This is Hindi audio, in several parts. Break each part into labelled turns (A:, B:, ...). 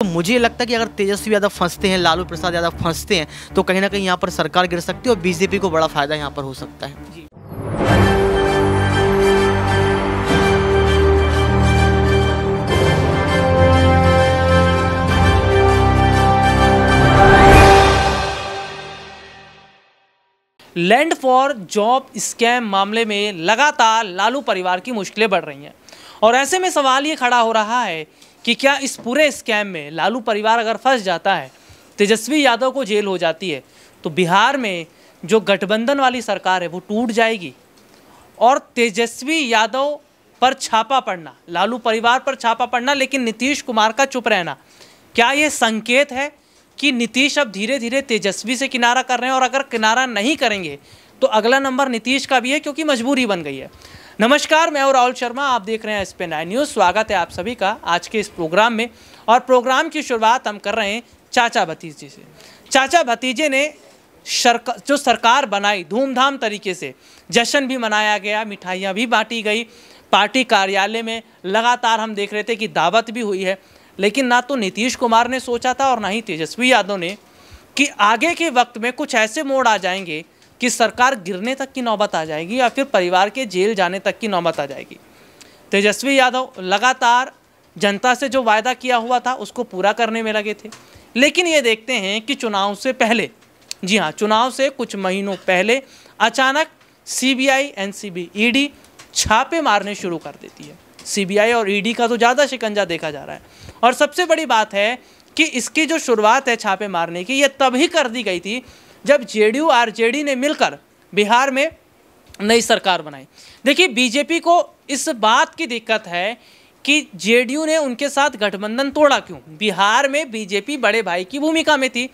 A: तो मुझे लगता है कि अगर तेजस्वी यादव फंसते हैं लालू प्रसाद यादव फंसते हैं तो कहीं ना कहीं यहाँ पर सरकार गिर सकती है और बीजेपी को बड़ा फायदा यहाँ पर हो सकता है
B: लैंड फॉर जॉब स्कैम मामले में लगातार लालू परिवार की मुश्किलें बढ़ रही हैं और ऐसे में सवाल ये खड़ा हो रहा है कि क्या इस पूरे स्कैम में लालू परिवार अगर फंस जाता है तेजस्वी यादव को जेल हो जाती है तो बिहार में जो गठबंधन वाली सरकार है वो टूट जाएगी और तेजस्वी यादव पर छापा पड़ना लालू परिवार पर छापा पड़ना लेकिन नीतीश कुमार का चुप रहना क्या ये संकेत है कि नीतीश अब धीरे धीरे तेजस्वी से किनारा कर रहे हैं और अगर किनारा नहीं करेंगे तो अगला नंबर नीतीश का भी है क्योंकि मजबूरी बन गई है नमस्कार मैं और राहुल शर्मा आप देख रहे हैं एस पी नाइन न्यूज़ स्वागत है आप सभी का आज के इस प्रोग्राम में और प्रोग्राम की शुरुआत हम कर रहे हैं चाचा भतीजे से चाचा भतीजे ने शर्क जो सरकार बनाई धूमधाम तरीके से जश्न भी मनाया गया मिठाइयाँ भी बांटी गई पार्टी कार्यालय में लगातार हम देख रहे थे कि दावत भी हुई है लेकिन ना तो नीतीश कुमार ने सोचा था और ना ही तेजस्वी यादव ने कि आगे के वक्त में कुछ ऐसे मोड़ आ जाएंगे कि सरकार गिरने तक की नौबत आ जाएगी या फिर परिवार के जेल जाने तक की नौबत आ जाएगी तेजस्वी यादव लगातार जनता से जो वायदा किया हुआ था उसको पूरा करने में लगे थे लेकिन ये देखते हैं कि चुनाव से पहले जी हाँ चुनाव से कुछ महीनों पहले अचानक सीबीआई एनसीबी ईडी छापे मारने शुरू कर देती है सीबीआई और ईडी e का तो ज़्यादा शिकंजा देखा जा रहा है और सबसे बड़ी बात है कि इसकी जो शुरुआत है छापे मारने की ये तभी कर दी गई थी जब जेडीयू आरजेडी ने मिलकर बिहार में नई सरकार बनाई देखिए बीजेपी को इस बात की दिक्कत है कि जेडीयू ने उनके साथ गठबंधन तोड़ा क्यों बिहार में बीजेपी बड़े भाई की भूमिका में थी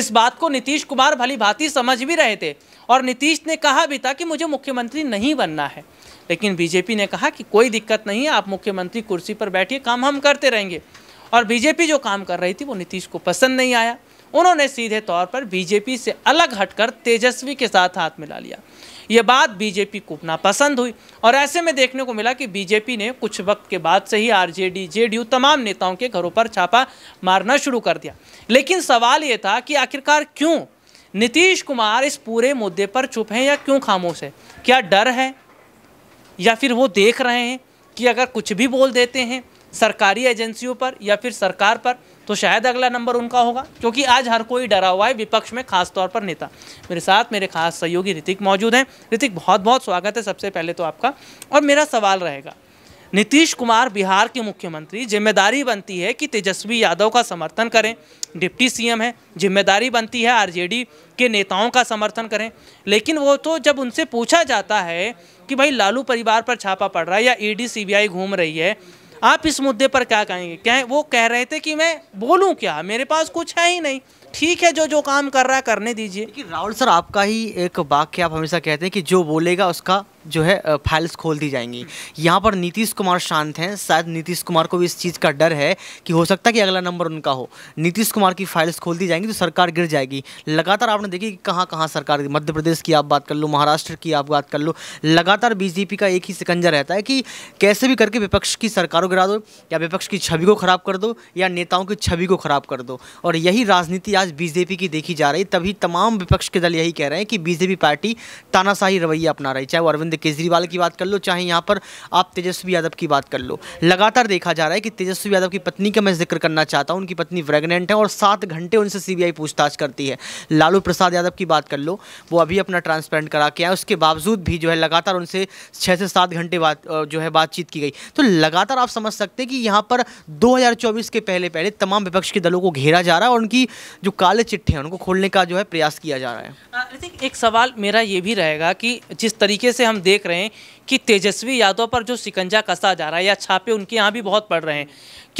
B: इस बात को नीतीश कुमार भली भांति समझ भी रहे थे और नीतीश ने कहा भी था कि मुझे मुख्यमंत्री नहीं बनना है लेकिन बीजेपी ने कहा कि कोई दिक्कत नहीं है आप मुख्यमंत्री कुर्सी पर बैठिए काम हम करते रहेंगे और बीजेपी जो काम कर रही थी वो नीतीश को पसंद नहीं आया उन्होंने सीधे तौर पर बीजेपी से अलग हटकर तेजस्वी के साथ हाथ मिला लिया ये बात बीजेपी को नापसंद हुई और ऐसे में देखने को मिला कि बीजेपी ने कुछ वक्त के बाद से ही आरजेडी जेडीयू तमाम नेताओं के घरों पर छापा मारना शुरू कर दिया लेकिन सवाल ये था कि आखिरकार क्यों नीतीश कुमार इस पूरे मुद्दे पर चुप हैं या क्यों खामोश है क्या डर है या फिर वो देख रहे हैं कि अगर कुछ भी बोल देते हैं सरकारी एजेंसियों पर या फिर सरकार पर तो शायद अगला नंबर उनका होगा क्योंकि आज हर कोई डरा हुआ है विपक्ष में खास तौर पर नेता मेरे साथ मेरे खास सहयोगी ऋतिक मौजूद हैं ऋतिक बहुत बहुत स्वागत है सबसे पहले तो आपका और मेरा सवाल रहेगा नीतीश कुमार बिहार के मुख्यमंत्री जिम्मेदारी बनती है कि तेजस्वी यादव का समर्थन करें डिप्टी सीएम है जिम्मेदारी बनती है आरजेडी के नेताओं का समर्थन करें लेकिन वो तो जब उनसे पूछा जाता है कि भाई लालू परिवार पर छापा पड़ रहा है या ईडी सीबीआई घूम रही है आप इस मुद्दे पर क्या कहेंगे क्या वो कह रहे थे कि मैं
A: बोलूँ क्या मेरे पास कुछ है ही नहीं ठीक है जो जो काम कर रहा है करने दीजिए राहुल सर आपका ही एक वाक्य आप हमेशा कहते हैं कि जो बोलेगा उसका जो है फाइल्स खोल दी जाएंगी यहाँ पर नीतीश कुमार शांत हैं शायद नीतीश कुमार को भी इस चीज़ का डर है कि हो सकता है कि अगला नंबर उनका हो नीतीश कुमार की फाइल्स खोल दी जाएंगी तो सरकार गिर जाएगी लगातार आपने देखी कि कहाँ कहाँ सरकार मध्य प्रदेश की आप बात कर लो महाराष्ट्र की आप बात कर लो लगातार बीजेपी का एक ही सिकंजा रहता है कि कैसे भी करके विपक्ष की सरकार गिरा दो या विपक्ष की छवि को ख़राब कर दो या नेताओं की छवि को ख़राब कर दो और यही राजनीति आज बीजेपी की देखी जा रही तभी तमाम विपक्ष के दल यही कह रहे हैं कि बीजेपी पार्टी तानाशाही रवैया अपना रही चाहे वो अरविंद केजरीवाल की बात कर लो चाहे यहाँ पर आप तेजस्वी यादव की बात कर लो लगातार देखा जा रहा है कि तेजस्वी यादव की पत्नी का मैं जिक्र करना चाहता हूँ उनकी पत्नी प्रेगनेंट है और सात घंटे उनसे सीबीआई पूछताछ करती है लालू प्रसाद यादव की बात कर लो वो अभी अपना ट्रांसपेरेंट करा के आए उसके बावजूद भी जो है लगातार उनसे छः से सात घंटे बात जो है बातचीत की गई तो लगातार आप समझ सकते हैं कि यहाँ पर दो के पहले पहले तमाम विपक्ष के दलों को घेरा जा रहा है और उनकी जो काले चिट्ठे हैं उनको खोलने का जो है प्रयास किया जा रहा
B: है एक सवाल मेरा ये भी रहेगा कि जिस तरीके से हम देख रहे हैं कि तेजस्वी यादव पर जो शिकंजा कसा जा रहा है या छापे उनके यहाँ भी बहुत पड़ रहे हैं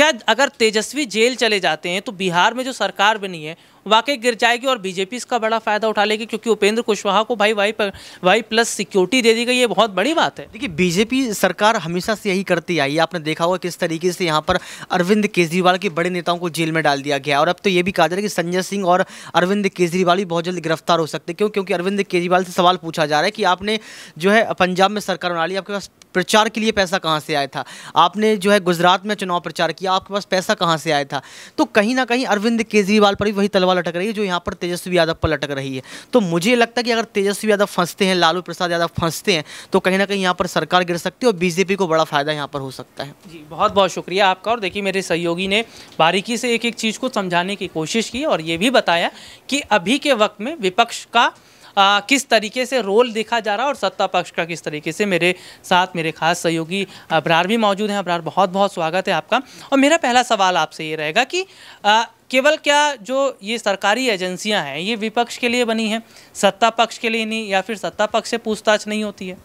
B: क्या अगर तेजस्वी जेल चले जाते हैं तो बिहार में जो सरकार बनी है वाकई गिर जाएगी और बीजेपी इसका बड़ा फ़ायदा उठा लेगी क्योंकि उपेंद्र
A: कुशवाहा को भाई वाई पर, वाई प्लस सिक्योरिटी दे दी गई ये बहुत बड़ी बात है देखिए बीजेपी सरकार हमेशा से यही करती आई है आपने देखा होगा किस तरीके से यहाँ पर अरविंद केजरीवाल के बड़े नेताओं को जेल में डाल दिया गया और अब तो ये भी कहा जा रहा है कि संजय सिंह और अरविंद केजरीवाल भी बहुत जल्द गिरफ्तार हो सकते क्यों क्योंकि अरविंद केजरीवाल से सवाल पूछा जा रहा है कि आपने जो है पंजाब में सरकार बना ली आपके पास प्रचार के लिए पैसा कहाँ से आया था आपने जो है गुजरात में चुनाव प्रचार किया आपके पास पैसा कहाँ से आया था तो कहीं ना कहीं अरविंद केजरीवाल पर भी वही तलवार लटक रही है जो यहाँ पर तेजस्वी यादव पर लटक रही है तो मुझे लगता है कि अगर तेजस्वी यादव फंसते हैं लालू प्रसाद यादव फंसते हैं तो कहीं ना कहीं यहाँ पर सरकार गिर सकती है और बीजेपी को बड़ा फ़ायदा यहाँ पर हो सकता है जी
B: बहुत बहुत शुक्रिया आपका और देखिए मेरे सहयोगी ने बारीकी से एक एक चीज़ को समझाने की कोशिश की और ये भी बताया कि अभी के वक्त में विपक्ष का आ, किस तरीके से रोल देखा जा रहा है और सत्ता पक्ष का किस तरीके से मेरे साथ मेरे खास सहयोगी अब्रार भी मौजूद हैं अबरार बहुत बहुत स्वागत है आपका और मेरा पहला सवाल आपसे ये रहेगा कि आ, केवल क्या जो ये सरकारी एजेंसियां हैं ये विपक्ष के लिए बनी हैं सत्ता पक्ष के लिए नहीं या फिर सत्ता पक्ष से पूछताछ नहीं होती है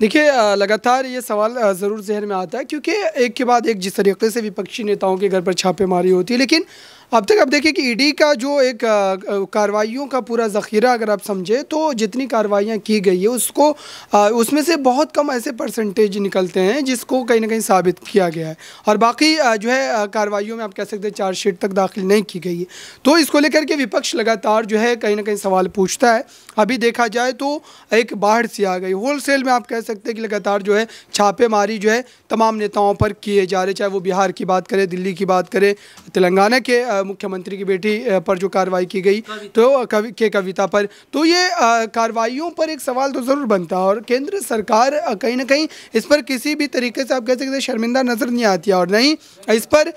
C: देखिए लगातार ये सवाल ज़रूर जहन में आता है क्योंकि एक के बाद एक जिस तरीके से विपक्षी नेताओं के घर पर छापेमारी होती है लेकिन अब तक आप देखिए कि ईडी e का जो एक कार्रवाइयों का पूरा ज़ख़ीरा अगर आप समझे तो जितनी कार्रवाइयाँ की गई है उसको उसमें से बहुत कम ऐसे परसेंटेज निकलते हैं जिसको कहीं ना कहीं साबित किया गया है और बाकी जो है कार्रवाइयों में आप कह सकते हैं चार्जशीट तक दाखिल नहीं की गई है तो इसको लेकर के विपक्ष लगातार जो है कहीं ना कहीं सवाल पूछता है अभी देखा जाए तो एक बाढ़ सी आ गई होलसेल में में आप कह सकते हैं कि लगातार जो है छापेमारी जो है तमाम नेताओं पर किए जा रहे चाहे वो बिहार की बात करें दिल्ली की बात करें तेलंगाना के मुख्यमंत्री की बेटी पर जो कार्रवाई की गई तो कवि के कविता पर तो ये कार्रवाइयों पर एक सवाल तो ज़रूर बनता है और केंद्र सरकार कहीं ना कहीं इस पर किसी भी तरीके से आप कह सकते शर्मिंदा नज़र नहीं आती और नहीं इस पर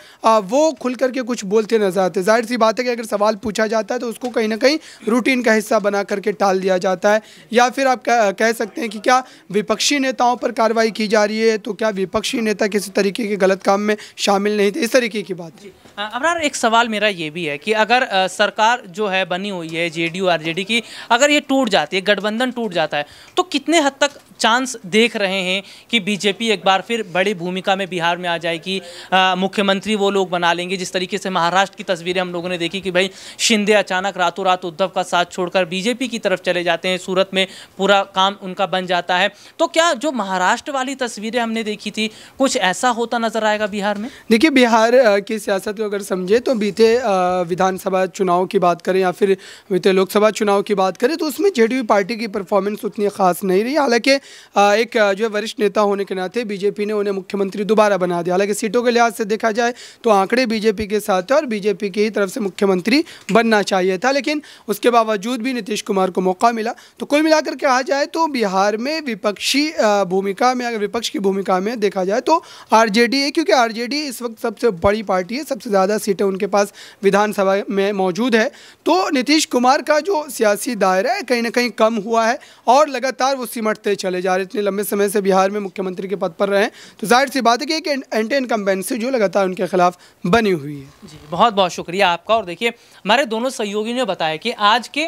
C: वो खुल करके कुछ बोलते नजर आते जाहिर सी बात है कि अगर सवाल पूछा जाता है तो उसको कहीं ना कहीं रूटीन का हिस्सा बना करके टाल दिया जाता है या फिर आप कह सकते हैं कि क्या विपक्षी नेताओं पर कार्रवाई की जा रही है तो क्या विपक्षी नेता किसी तरीके के गलत काम में शामिल नहीं थे इस तरीके की बात है
B: अबरार एक सवाल मेरा ये भी है कि अगर सरकार जो है बनी हुई है जेडीयू आरजेडी की अगर ये टूट जाती है गठबंधन टूट जाता है तो कितने हद तक चांस देख रहे हैं कि बीजेपी एक बार फिर बड़ी भूमिका में बिहार में आ जाएगी मुख्यमंत्री वो लोग बना लेंगे जिस तरीके से महाराष्ट्र की तस्वीरें हम लोगों ने देखी कि भाई शिंदे अचानक रातों रात उद्धव का साथ छोड़कर बीजेपी की तरफ चले जाते हैं सूरत में पूरा काम उनका बन जाता है तो क्या जो महाराष्ट्र वाली तस्वीरें हमने देखी थी कुछ ऐसा होता नजर आएगा बिहार में
C: देखिए बिहार की सियासत को अगर समझे तो बीते विधानसभा चुनाव की बात करें या फिर बीते लोकसभा चुनाव की बात करें तो उसमें जे पार्टी की परफॉर्मेंस उतनी खास नहीं रही हालांकि एक जो वरिष्ठ नेता होने के नाते बीजेपी ने उन्हें मुख्यमंत्री दोबारा बना दिया हालांकि सीटों के लिहाज से देखा जाए तो आंकड़े बीजेपी के साथ है और बीजेपी की ही तरफ से मुख्यमंत्री बनना चाहिए था लेकिन उसके बावजूद भी नीतीश कुमार को मौका मिला तो कुल मिलाकर के आ जाए तो बिहार में विपक्ष विपक्षी भूमिका में अगर विपक्ष की भूमिका में देखा जाए तो आरजेडी है क्योंकि आरजेडी इस वक्त सबसे बड़ी पार्टी है सबसे ज़्यादा सीटें उनके पास विधानसभा में मौजूद है तो नीतीश कुमार का जो सियासी दायरा है कहीं ना कहीं कम हुआ है और लगातार वो सिमटते चले जा रहे इतने लंबे समय से बिहार में मुख्यमंत्री के पद पर रहे तो जाहिर सी बात है कि एक एंटी इनकम्बेंसी जो लगातार उनके खिलाफ बनी हुई है
B: जी बहुत बहुत शुक्रिया आपका और देखिए हमारे दोनों सहयोगियों ने बताया कि आज के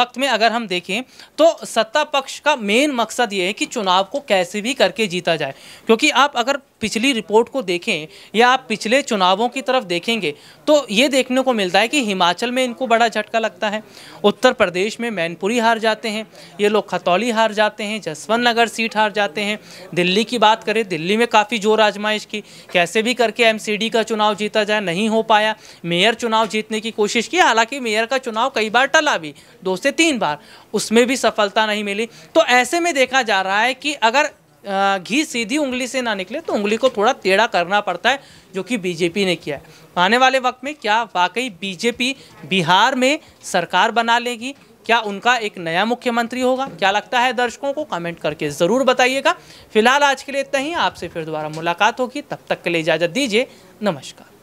B: वक्त में अगर हम देखें तो सत्ता पक्ष का मेन मकसद ये है हैं कि चुनाव को कैसे भी करके जीता जाए क्योंकि आप अगर पिछली रिपोर्ट को देखें या आप पिछले चुनावों की तरफ देखेंगे तो ये देखने को मिलता है कि हिमाचल में इनको बड़ा झटका लगता है उत्तर प्रदेश में मैनपुरी हार जाते हैं ये लोग खतौली हार जाते हैं जसवंत नगर सीट हार जाते हैं दिल्ली की बात करें दिल्ली में काफ़ी जोर आजमाइश की कैसे भी करके एम का चुनाव जीता जाए नहीं हो पाया मेयर चुनाव जीतने की कोशिश की हालांकि मेयर का चुनाव कई बार टला भी दो से तीन बार उसमें भी सफलता नहीं मिली तो ऐसे में देखा जा रहा है कि अगर घी सीधी उंगली से ना निकले तो उंगली को थोड़ा टेढ़ा करना पड़ता है जो कि बीजेपी ने किया है तो आने वाले वक्त में क्या वाकई बीजेपी बिहार में सरकार बना लेगी क्या उनका एक नया मुख्यमंत्री होगा क्या लगता है दर्शकों को कमेंट करके ज़रूर बताइएगा फिलहाल आज के लिए इतना ही आपसे फिर दोबारा मुलाकात होगी तब तक के लिए इजाज़त दीजिए नमस्कार